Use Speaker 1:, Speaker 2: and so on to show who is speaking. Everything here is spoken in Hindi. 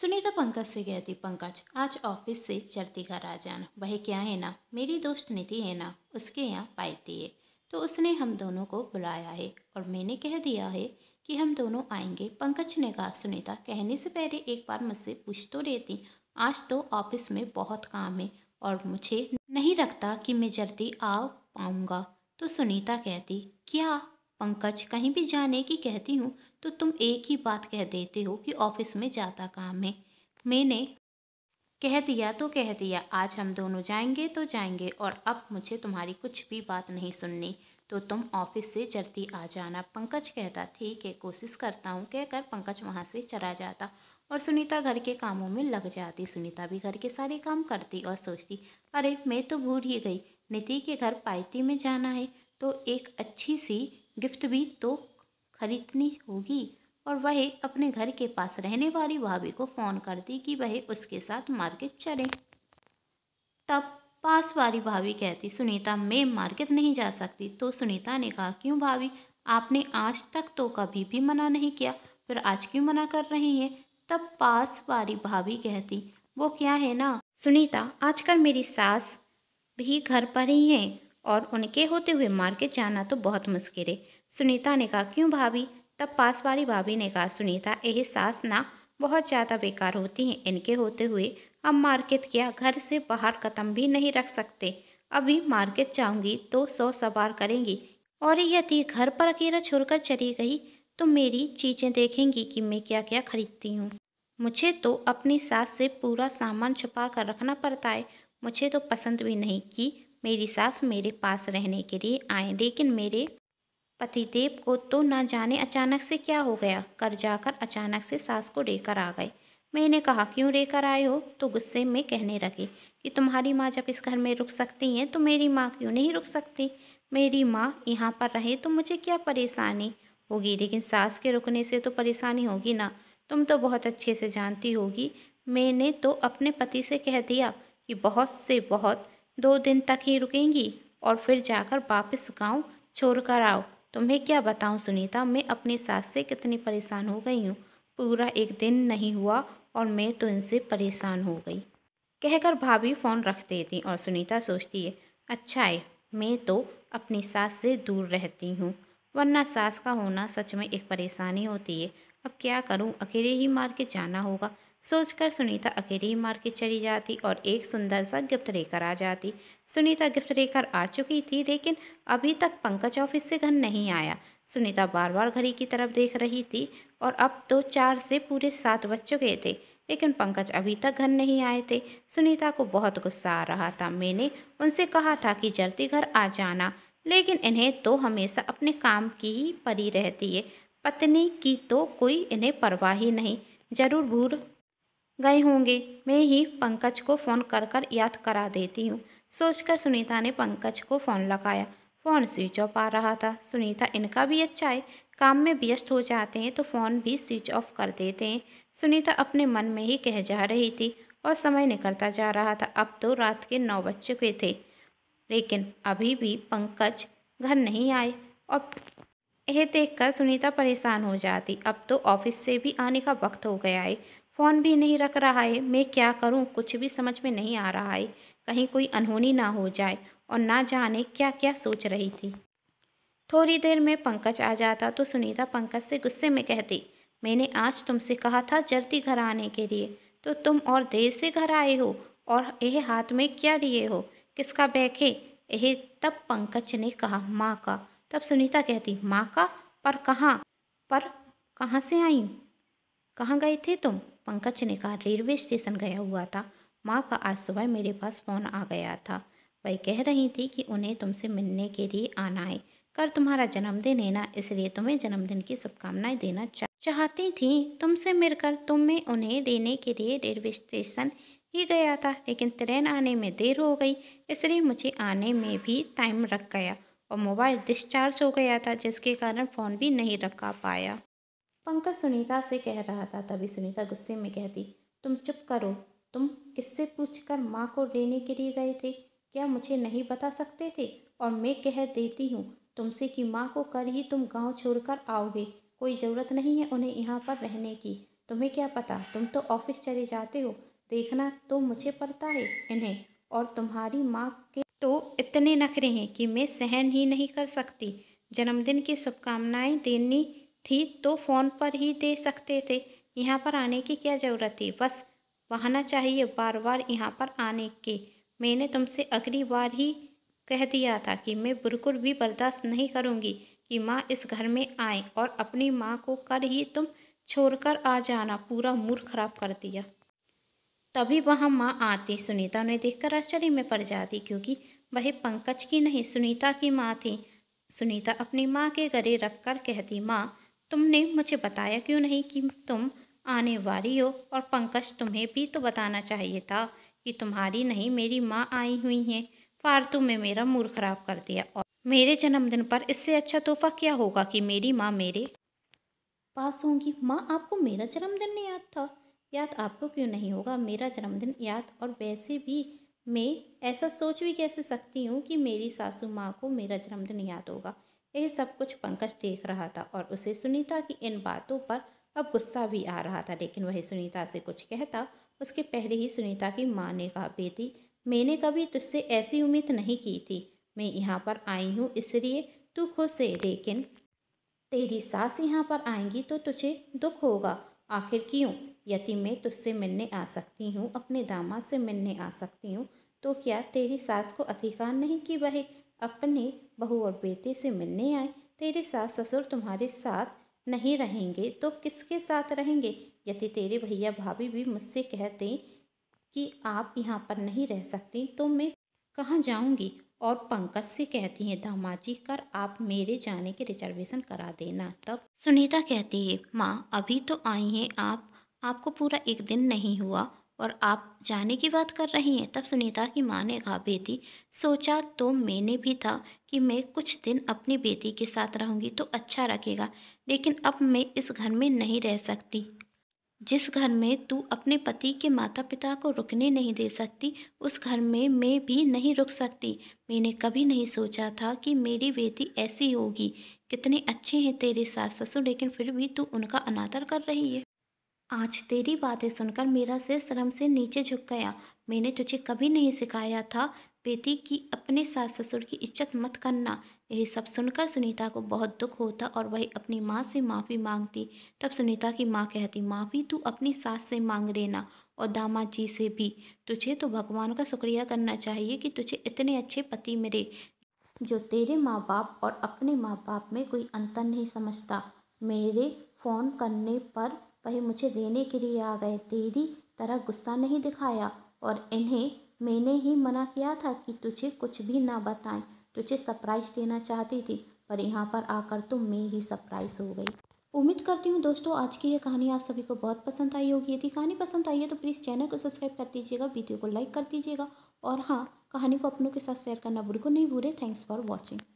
Speaker 1: सुनीता पंकज से कहती पंकज आज ऑफिस से चलती घर आ जाना वह क्या है ना मेरी दोस्त नीति है ना उसके यहाँ पाईती है तो उसने हम दोनों को बुलाया है और मैंने कह दिया है कि हम दोनों आएंगे पंकज ने कहा सुनीता कहने से पहले एक बार मुझसे पूछ तो लेती आज तो ऑफिस में बहुत काम है और मुझे नहीं रखता कि मैं जल्दी आ पाऊँगा तो सुनीता कहती क्या पंकज कहीं भी जाने की कहती हूँ तो तुम एक ही बात कह देते हो कि ऑफिस में ज़्यादा काम है मैंने कह दिया तो कह दिया आज हम दोनों जाएंगे तो जाएंगे और अब मुझे तुम्हारी कुछ भी बात नहीं सुननी तो तुम ऑफिस से जल्दी आ जाना पंकज कहता ठीक है कोशिश करता हूँ कहकर पंकज वहाँ से चला जाता और सुनीता घर के कामों में लग जाती सुनीता भी घर के सारे काम करती और सोचती अरे मैं तो भूल ही गई नीति के घर पायती में जाना है तो एक अच्छी सी गिफ्ट भी तो खरीदनी होगी और वह अपने घर के पास रहने वाली भाभी को फ़ोन करती कि वह उसके साथ मार्केट चले तब पास वाली भाभी कहती सुनीता मैं मार्केट नहीं जा सकती तो सुनीता ने कहा क्यों भाभी आपने आज तक तो कभी भी मना नहीं किया फिर आज क्यों मना कर रही हैं तब पास वाली भाभी कहती वो क्या है ना सुनीता आजकल मेरी सास भी घर पर ही हैं और उनके होते हुए मार्केट जाना तो बहुत मुश्किल है सुनीता ने कहा क्यों भाभी तब पास वाली भाभी ने कहा सुनीता यह सास ना बहुत ज़्यादा बेकार होती हैं इनके होते हुए अब मार्केट क्या घर से बाहर कदम भी नहीं रख सकते अभी मार्केट जाऊंगी तो सौ सवार करेंगी और यदि घर पर अकेला छोड़कर चली गई तो मेरी चीज़ें देखेंगी कि मैं क्या क्या खरीदती हूँ मुझे तो अपनी सास से पूरा सामान छुपा कर रखना पड़ता है मुझे तो पसंद भी नहीं कि मेरी सास मेरे पास रहने के लिए आए लेकिन मेरे पतिदेव को तो ना जाने अचानक से क्या हो गया कर जाकर अचानक से सास को लेकर आ गए मैंने कहा क्यों लेकर आए हो तो गुस्से में कहने लगे कि तुम्हारी माँ जब इस घर में रुक सकती हैं तो मेरी माँ क्यों नहीं रुक सकती मेरी माँ यहाँ पर रहे तो मुझे क्या परेशानी होगी लेकिन सास के रुकने से तो परेशानी होगी ना तुम तो बहुत अच्छे से जानती होगी मैंने तो अपने पति से कह दिया कि बहुत से बहुत दो दिन तक ही रुकेंगी और फिर जाकर वापस गांव छोड़कर आओ तुम्हें क्या बताऊं सुनीता मैं अपनी सास से कितनी परेशान हो गई हूँ पूरा एक दिन नहीं हुआ और मैं तो इनसे परेशान हो गई कहकर भाभी फ़ोन रख देती और सुनीता सोचती है अच्छा है मैं तो अपनी सास से दूर रहती हूँ वरना सास का होना सच में एक परेशानी होती है अब क्या करूँ अकेले ही मार के जाना होगा सोचकर सुनीता अकेली मार्केट चली जाती और एक सुंदर सा गिफ्ट लेकर आ जाती सुनीता गिफ्ट लेकर आ चुकी थी लेकिन अभी तक पंकज ऑफिस से घर नहीं आया सुनीता बार बार घड़ी की तरफ देख रही थी और अब तो चार से पूरे सात बज चुके थे लेकिन पंकज अभी तक घर नहीं आए थे सुनीता को बहुत गुस्सा आ रहा था मैंने उनसे कहा था कि जल्दी घर आ जाना लेकिन इन्हें तो हमेशा अपने काम की ही परी रहती है पत्नी की तो कोई इन्हें परवाह ही नहीं ज़रूर भूल गए होंगे मैं ही पंकज को फ़ोन कर कर याद करा देती हूँ सोचकर सुनीता ने पंकज को फ़ोन लगाया फ़ोन स्विच ऑफ आ रहा था सुनीता इनका भी अच्छा है काम में व्यस्त हो जाते हैं तो फ़ोन भी स्विच ऑफ कर देते हैं सुनीता अपने मन में ही कह जा रही थी और समय निकलता जा रहा था अब तो रात के नौ बज चुके थे लेकिन अभी भी पंकज घर नहीं आए और यह देखकर सुनीता परेशान हो जाती अब तो ऑफिस से भी आने का वक्त हो गया है फ़ोन भी नहीं रख रहा है मैं क्या करूं कुछ भी समझ में नहीं आ रहा है कहीं कोई अनहोनी ना हो जाए और ना जाने क्या क्या सोच रही थी थोड़ी देर में पंकज आ जाता तो सुनीता पंकज से गुस्से में कहती मैंने आज तुमसे कहा था जल्दी घर आने के लिए तो तुम और देर से घर आए हो और यह हाथ में क्या लिए हो किसका बैग है यह तब पंकज ने कहा माँ का तब सुनीता कहती माँ का पर कहाँ पर कहाँ से आई कहाँ गए थे तुम पंकज ने कहा रेलवे स्टेशन गया हुआ था माँ का आज सुबह मेरे पास फ़ोन आ गया था वह कह रही थी कि उन्हें तुमसे मिलने के लिए आना है कर तुम्हारा जन्मदिन है ना इसलिए तुम्हें जन्मदिन की शुभकामनाएं देना चाहती थी तुमसे मिलकर तुम में उन्हें देने के लिए रेलवे स्टेशन ही गया था लेकिन ट्रेन आने में देर हो गई इसलिए मुझे आने में भी टाइम रख गया और मोबाइल डिस्चार्ज हो गया था जिसके कारण फ़ोन भी नहीं रखा पाया पंकज सुनीता से कह रहा था तभी सुनीता गुस्से में कहती तुम चुप करो तुम किससे पूछ कर माँ को लेने के लिए गए थे क्या मुझे नहीं बता सकते थे और मैं कह देती हूँ तुमसे कि माँ को कर ही तुम गांव छोड़कर आओगे कोई ज़रूरत नहीं है उन्हें यहाँ पर रहने की तुम्हें क्या पता तुम तो ऑफिस चले जाते हो देखना तो मुझे पड़ता है इन्हें और तुम्हारी माँ के तो इतने नखरे हैं कि मैं सहन ही नहीं कर सकती जन्मदिन की शुभकामनाएं देनी थी तो फ़ोन पर ही दे सकते थे यहाँ पर आने की क्या ज़रूरत थी बस बहाना चाहिए बार बार यहाँ पर आने की मैंने तुमसे अगली बार ही कह दिया था कि मैं बिल्कुल भी बर्दाश्त नहीं करूँगी कि माँ इस घर में आए और अपनी माँ को कर ही तुम छोड़कर आ जाना पूरा मूड खराब कर दिया तभी वहाँ माँ आती सुनीता उन्हें देखकर आश्चर्य में पड़ जाती क्योंकि वह पंकज की नहीं सुनीता की माँ थी सुनीता अपनी माँ के गले रख कर कहती माँ तुमने मुझे बताया क्यों नहीं कि तुम आने वाली हो और पंकज तुम्हें भी तो बताना चाहिए था कि तुम्हारी नहीं मेरी माँ आई हुई हैं फालतू में मेरा मूड ख़राब कर दिया और मेरे जन्मदिन पर इससे अच्छा तोहफा क्या होगा कि मेरी माँ मेरे पास होंगी माँ आपको मेरा जन्मदिन नहीं याद था याद आपको क्यों नहीं होगा मेरा जन्मदिन याद और वैसे भी मैं ऐसा सोच भी कैसे सकती हूँ कि मेरी सासू माँ को मेरा जन्मदिन याद होगा यह सब कुछ पंकज देख रहा था और उसे सुनीता की इन बातों पर अब गुस्सा भी आ रहा था लेकिन वही सुनीता से कुछ कहता उसके पहले ही सुनीता की माँ ने कहा बेटी मैंने कभी तुझसे ऐसी उम्मीद नहीं की थी मैं यहाँ पर आई हूँ इसलिए तू खुश है लेकिन तेरी सास यहाँ पर आएंगी तो तुझे दुख होगा आखिर क्यों यदि मैं तुझसे मिलने आ सकती हूँ अपने दामाद से मिलने आ सकती हूँ तो क्या तेरी सास को अधिकार नहीं कि वह अपने बहू और बेटे से मिलने आए तेरे सास ससुर तुम्हारे साथ नहीं रहेंगे तो किसके साथ रहेंगे यदि तेरे भैया भाभी भी मुझसे कहते कि आप यहाँ पर नहीं रह सकती तो मैं कहाँ जाऊँगी और पंकज से कहती हैं दामाद जी कर आप मेरे जाने की रिजर्वेशन करा देना तब सुनीता कहती है माँ अभी तो आई हैं आप आपको पूरा एक दिन नहीं हुआ और आप जाने की बात कर रही हैं तब सुनीता की माँ ने कहा बेटी सोचा तो मैंने भी था कि मैं कुछ दिन अपनी बेटी के साथ रहूँगी तो अच्छा रखेगा लेकिन अब मैं इस घर में नहीं रह सकती जिस घर में तू अपने पति के माता पिता को रुकने नहीं दे सकती उस घर में मैं भी नहीं रुक सकती मैंने कभी नहीं सोचा था कि मेरी बेटी ऐसी होगी कितने अच्छे हैं तेरे सास ससुर लेकिन फिर भी तू उनका अनादर कर रही है आज तेरी बातें सुनकर मेरा सिर शर्म से नीचे झुक गया मैंने तुझे कभी नहीं सिखाया था बेटी की अपने सास ससुर की इज्जत मत करना यही सब सुनकर सुनीता को बहुत दुख होता और वही अपनी माँ से माफ़ी मांगती तब सुनीता की माँ कहती माफ़ी तू अपनी सास से मांग लेना और दामाद जी से भी तुझे तो भगवान का शुक्रिया करना चाहिए कि तुझे इतने अच्छे पति मिले जो तेरे माँ बाप और अपने माँ बाप में कोई अंतर नहीं समझता मेरे फ़ोन करने पर वह मुझे देने के लिए आ गए तेरी तरह गुस्सा नहीं दिखाया और इन्हें मैंने ही मना किया था कि तुझे कुछ भी ना बताएं तुझे सरप्राइज़ देना चाहती थी पर यहाँ पर आकर तो मैं ही सरप्राइज़ हो गई उम्मीद करती हूँ दोस्तों आज की यह कहानी आप सभी को बहुत पसंद आई होगी यदि कहानी पसंद आई है तो प्लीज़ चैनल को सब्सक्राइब कर दीजिएगा वीडियो को लाइक कर दीजिएगा और हाँ कहानी को अपनों के साथ शेयर करना बिल्कुल नहीं भूलें थैंक्स फॉर वॉचिंग